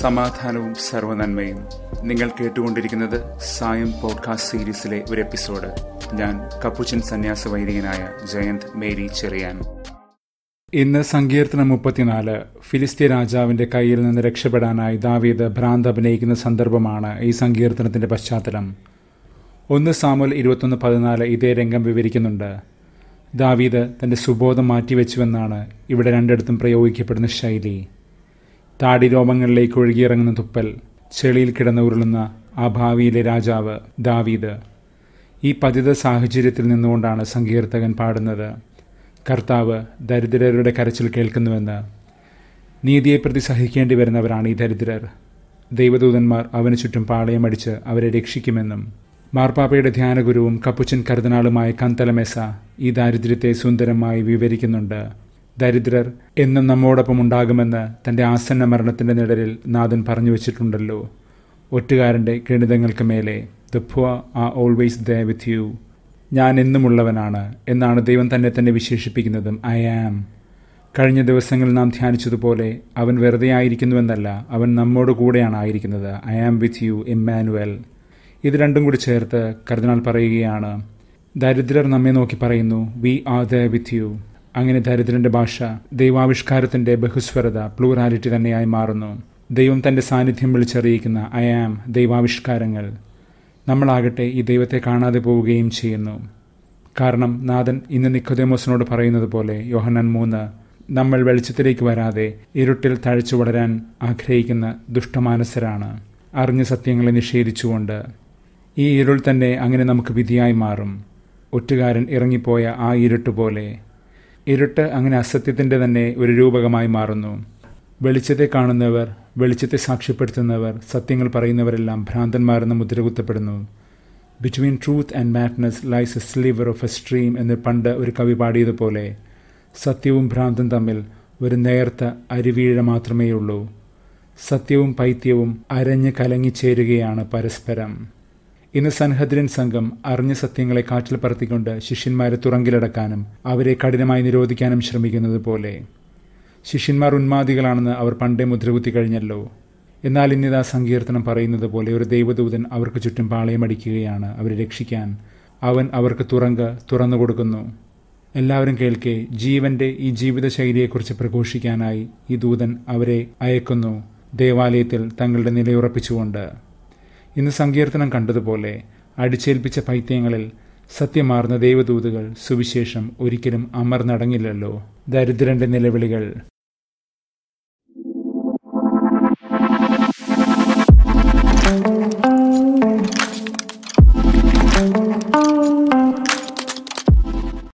സമാധാനവും സർവനന്മയും നിങ്ങൾ കേട്ടുകൊണ്ടിരിക്കുന്നത് സായം പോഡ്കാസ്റ്റ് സീരീസിലെ ഒരു എപ്പിസോഡ് ഞാൻ കപ്പുച്ചൻ സന്യാസ വൈദികനായ ജയന്ത് മേരി ചെറിയാൻ ഇന്ന് സങ്കീർത്തനം മുപ്പത്തിനാല് ഫിലിസ്തീൻ രാജാവിന്റെ കയ്യിൽ നിന്ന് രക്ഷപ്പെടാനായി ദാവീദ് ഭ്രാന്ത് അഭിനയിക്കുന്ന സന്ദർഭമാണ് ഈ സങ്കീർത്തനത്തിന്റെ പശ്ചാത്തലം ഒന്ന് സാമുൽ ഇരുപത്തൊന്ന് പതിനാല് ഇതേ രംഗം വിവരിക്കുന്നുണ്ട് ദാവീദ് തന്റെ സുബോധം മാറ്റിവെച്ചുവെന്നാണ് ഇവിടെ രണ്ടിടത്തും പ്രയോഗിക്കപ്പെടുന്ന ശൈലി താടി രോമങ്ങളിലേക്ക് ഒഴുകിയിറങ്ങുന്ന തുപ്പൽ ചെളിയിൽ കിടന്ന് ഉരുളുന്ന ആ ഭാവിയിലെ രാജാവ് ദാവീദ് ഈ പതിത സാഹചര്യത്തിൽ നിന്നുകൊണ്ടാണ് സങ്കീർത്തകൻ പാടുന്നത് കർത്താവ് ദരിദ്രരുടെ കരച്ചിൽ കേൾക്കുന്നുവെന്ന് നീതിയെ പ്രതി സഹിക്കേണ്ടി വരുന്നവരാണ് ഈ ദരിദ്രർ ദൈവദൂതന്മാർ അവന് ചുറ്റും അടിച്ച് അവരെ രക്ഷിക്കുമെന്നും മാർപ്പാപ്പയുടെ ധ്യാനഗുരുവും കപ്പുച്ചൻ കരുതനാളുമായ കന്തലമേസ ഈ ദാരിദ്ര്യത്തെ സുന്ദരമായി വിവരിക്കുന്നുണ്ട് ദരിദ്രർ എന്നും നമ്മോടൊപ്പം ഉണ്ടാകുമെന്ന് തൻ്റെ ആസന്ന മരണത്തിൻ്റെ നിഴലിൽ നാഥൻ പറഞ്ഞു വച്ചിട്ടുണ്ടല്ലോ ഒറ്റുകാരൻ്റെ ഗണിതങ്ങൾക്ക് മേലെ the poor are always the with you ഞാൻ എന്നുമുള്ളവനാണ് എന്നാണ് ദൈവം തന്നെ തന്നെ വിശേഷിപ്പിക്കുന്നതും ഐ ആം കഴിഞ്ഞ ദിവസങ്ങളിൽ നാം ധ്യാനിച്ചതുപോലെ അവൻ വെറുതെ ആയിരിക്കുന്നുവെന്നല്ല അവൻ നമ്മോട് കൂടെയാണ് ആയിരിക്കുന്നത് I am with you Emmanuel ഇത് രണ്ടും കൂടി ചേർത്ത് കർദിനാൾ പറയുകയാണ് ദരിദ്രർ നമ്മെ നോക്കി പറയുന്നു we are the with you അങ്ങനെ ദരിദ്രന്റെ ഭാഷ ദൈവാവിഷ്കാരത്തിന്റെ ബഹുസ്വരത പ്ലൂറാലിറ്റി തന്നെയായി മാറുന്നു ദൈവം തന്റെ സാന്നിധ്യം വിളിച്ചറിയിക്കുന്ന ഐ ആം ദൈവാവിഷ്കാരങ്ങൾ നമ്മളാകട്ടെ ഈ ദൈവത്തെ കാണാതെ പോവുകയും ചെയ്യുന്നു കാരണം നാഥൻ ഇന്ന് നിക്കോദേമോസിനോട് പറയുന്നത് പോലെ യോഹനൻ മൂന്ന് നമ്മൾ വെളിച്ചത്തിലേക്ക് വരാതെ ഇരുട്ടിൽ തഴച്ചു വളരാൻ ആഗ്രഹിക്കുന്ന ദുഷ്ടമാനസരാണ് അറിഞ്ഞ സത്യങ്ങളെ നിഷേധിച്ചുകൊണ്ട് ഈ ഇരുൾ തന്നെ അങ്ങനെ നമുക്ക് വിധിയായി മാറും ഒറ്റുകാരൻ ഇറങ്ങിപ്പോയ ആ ഇരുട്ട് പോലെ ഇരുട്ട് അങ്ങനെ അസത്യത്തിൻ്റെ തന്നെ ഒരു രൂപകമായി മാറുന്നു വെളിച്ചത്തെ കാണുന്നവർ വെളിച്ചത്തെ സാക്ഷ്യപ്പെടുത്തുന്നവർ സത്യങ്ങൾ പറയുന്നവരെല്ലാം ഭ്രാന്തന്മാരെന്ന് മുദ്രകുത്തപ്പെടുന്നു between truth and madness lies a sliver of a stream എന്ന് പണ്ട് ഒരു കവി പാടിയതുപോലെ സത്യവും ഭ്രാന്തും തമ്മിൽ ഒരു നേർത്ത അരുവീഴ മാത്രമേയുള്ളൂ സത്യവും പൈത്യവും അരഞ്ഞ് കലങ്ങിച്ചേരുകയാണ് പരസ്പരം ഇന്ന് സൻഹദ്രൻ സംഘം അറിഞ്ഞ സത്യങ്ങളെ കാറ്റിൽ പറത്തിക്കൊണ്ട് ശിഷ്യന്മാരെ തുറങ്കിലടക്കാനും അവരെ കഠിനമായി നിരോധിക്കാനും ശ്രമിക്കുന്നത് പോലെ ശിഷ്യന്മാർ ഉന്മാദികളാണെന്ന് അവർ പണ്ടേ മുദ്രകുത്തി കഴിഞ്ഞല്ലോ എന്നാൽ ഇന്നിതാ സങ്കീർത്തനം പറയുന്നത് പോലെ ഒരു ദൈവദൂതൻ അവർക്ക് ചുറ്റും പാളയമടിക്കുകയാണ് അവരെ രക്ഷിക്കാൻ അവൻ അവർക്ക് തുറങ്ക് തുറന്നു കൊടുക്കുന്നു എല്ലാവരും കേൾക്കെ ജീവന്റെ ഈ ജീവിതശൈലിയെക്കുറിച്ച് പ്രഘോഷിക്കാനായി ഈ ദൂതൻ അവരെ അയക്കുന്നു ദേവാലയത്തിൽ തങ്ങളുടെ നിലയുറപ്പിച്ചുകൊണ്ട് ഇന്ന് സങ്കീർത്തനം കണ്ടതുപോലെ അടിച്ചേൽപ്പിച്ച പൈത്യങ്ങളിൽ സത്യമാർന്ന ദൈവദൂതുകൾ സുവിശേഷം ഒരിക്കലും അമർന്നടങ്ങില്ലല്ലോ ദരിദ്രന്റെ നിലവിളികൾ thank you